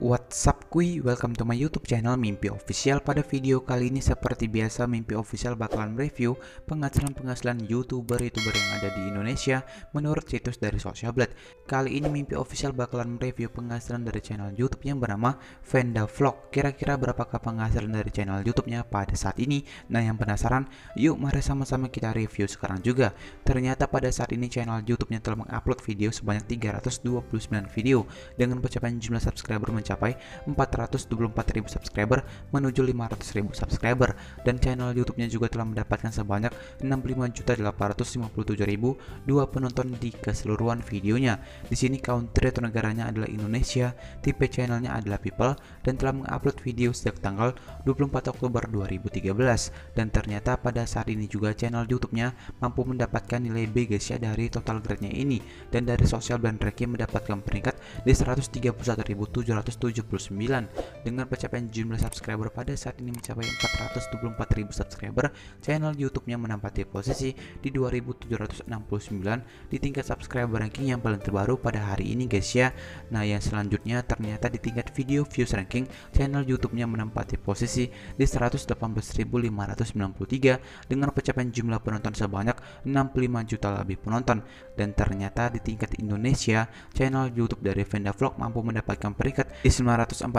WhatsApp kui, welcome to my youtube channel Mimpi Official Pada video kali ini seperti biasa Mimpi Official bakalan review penghasilan-penghasilan youtuber-youtuber yang ada di Indonesia menurut situs dari Social Blade Kali ini Mimpi Official bakalan review penghasilan dari channel youtube yang bernama Venda Vlog Kira-kira berapakah penghasilan dari channel youtube-nya pada saat ini? Nah yang penasaran, yuk mari sama-sama kita review sekarang juga Ternyata pada saat ini channel youtube-nya telah mengupload video sebanyak 329 video Dengan pencapaian jumlah subscriber mencapai mencapai 424.000 subscriber menuju 500.000 subscriber dan channel YouTube-nya juga telah mendapatkan sebanyak dua penonton di keseluruhan videonya. Di sini country atau negaranya adalah Indonesia, tipe channelnya adalah People dan telah mengupload video sejak tanggal 24 Oktober 2013 dan ternyata pada saat ini juga channel YouTube-nya mampu mendapatkan nilai B guys ya dari total grade-nya ini dan dari sosial brand ranking mendapatkan peringkat di 131.700 dengan pencapaian jumlah subscriber pada saat ini mencapai 424.000 subscriber, channel YouTube-nya menempati posisi di 2769 di tingkat subscriber ranking yang paling terbaru pada hari ini guys ya. Nah, yang selanjutnya ternyata di tingkat video views ranking, channel YouTube-nya menempati posisi di 118.593 dengan pencapaian jumlah penonton sebanyak 65 juta lebih penonton dan ternyata di tingkat Indonesia, channel YouTube dari Venda Vlog mampu mendapatkan peringkat di 941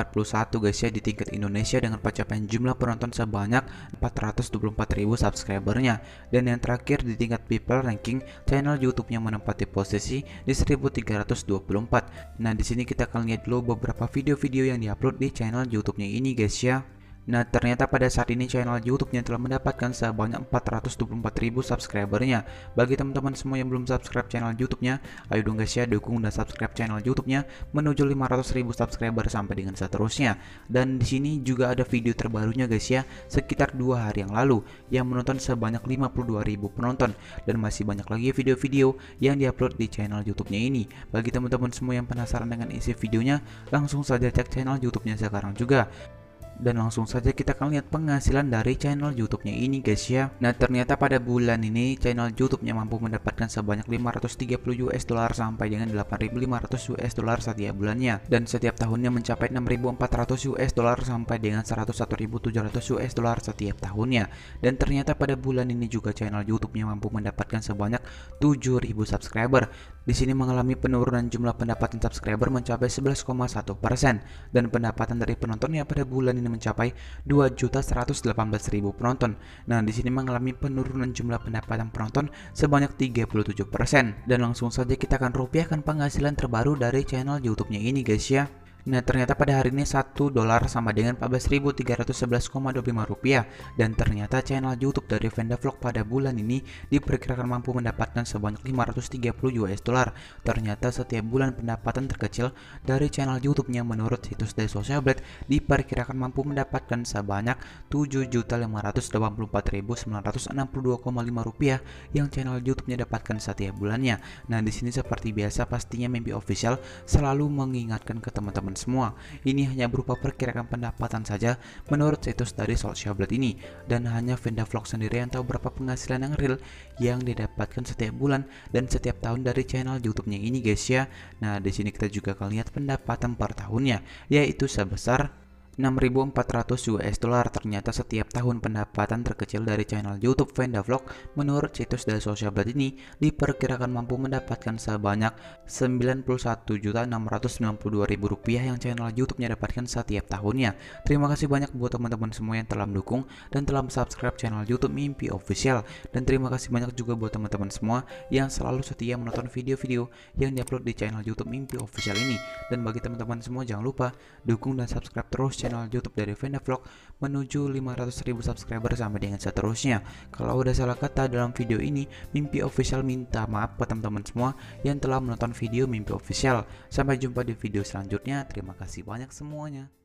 guys ya di tingkat Indonesia dengan pencapaian jumlah penonton sebanyak 424.000 subscribernya. Dan yang terakhir di tingkat people ranking channel YouTube-nya menempati posisi di 1324. Nah, di sini kita akan lihat dulu beberapa video-video yang diupload di channel YouTube-nya ini guys ya. Nah ternyata pada saat ini channel YouTube-nya telah mendapatkan sebanyak 424.000 subscribernya. Bagi teman-teman semua yang belum subscribe channel YouTube-nya, ayo dong guys ya dukung dan subscribe channel YouTube-nya menuju 500.000 subscriber sampai dengan seterusnya. Dan di sini juga ada video terbarunya guys ya, sekitar dua hari yang lalu yang menonton sebanyak 52.000 penonton dan masih banyak lagi video-video yang diupload di channel YouTube-nya ini. Bagi teman-teman semua yang penasaran dengan isi videonya, langsung saja cek channel YouTube-nya sekarang juga dan langsung saja kita akan lihat penghasilan dari channel YouTube-nya ini guys ya. Nah, ternyata pada bulan ini channel YouTube-nya mampu mendapatkan sebanyak 530 US dollar sampai dengan 8.500 US dollar setiap bulannya dan setiap tahunnya mencapai 6.400 US dollar sampai dengan 101.700 US dollar setiap tahunnya. Dan ternyata pada bulan ini juga channel YouTube-nya mampu mendapatkan sebanyak 7.000 subscriber. Di sini mengalami penurunan jumlah pendapatan subscriber mencapai 11,1% dan pendapatan dari penontonnya pada bulan ini mencapai 2.118.000 penonton. Nah, di sini mengalami penurunan jumlah pendapatan penonton sebanyak 37%. Dan langsung saja kita akan rupiahkan penghasilan terbaru dari channel YouTube-nya ini guys ya. Nah ternyata pada hari ini 1 dolar sama dengan 14.311,25 rupiah dan ternyata channel YouTube dari Venda Vlog pada bulan ini diperkirakan mampu mendapatkan sebanyak 530 US dollar. Ternyata setiap bulan pendapatan terkecil dari channel YouTube-nya menurut situs dari Social Blade diperkirakan mampu mendapatkan sebanyak 7.584.962,5 rupiah yang channel YouTube-nya dapatkan setiap bulannya. Nah di sini seperti biasa pastinya Mimpi Official selalu mengingatkan ke teman-teman teman-teman semua. Ini hanya berupa perkiraan pendapatan saja menurut situs dari Social Blade ini dan hanya Venda Vlog sendiri yang tahu berapa penghasilan yang real yang didapatkan setiap bulan dan setiap tahun dari channel YouTube-nya ini guys ya. Nah, di sini kita juga akan lihat pendapatan per tahunnya yaitu sebesar 6.400 US dollar ternyata setiap tahun pendapatan terkecil dari channel YouTube Vlog, menurut situs dari Social Blade ini diperkirakan mampu mendapatkan sebanyak Rp91.692.000 yang channel YouTube-nya dapatkan setiap tahunnya. Terima kasih banyak buat teman-teman semua yang telah mendukung dan telah subscribe channel YouTube Mimpi Official dan terima kasih banyak juga buat teman-teman semua yang selalu setia menonton video-video yang diupload di channel YouTube Mimpi Official ini. Dan bagi teman-teman semua jangan lupa dukung dan subscribe terus channel YouTube dari Vlog menuju 500 1000 subscriber sampai dengan seterusnya. Kalau udah salah kata dalam video ini, Mimpi Official minta maaf ke teman-teman semua yang telah menonton video Mimpi Official. Sampai jumpa di video selanjutnya. Terima kasih banyak semuanya.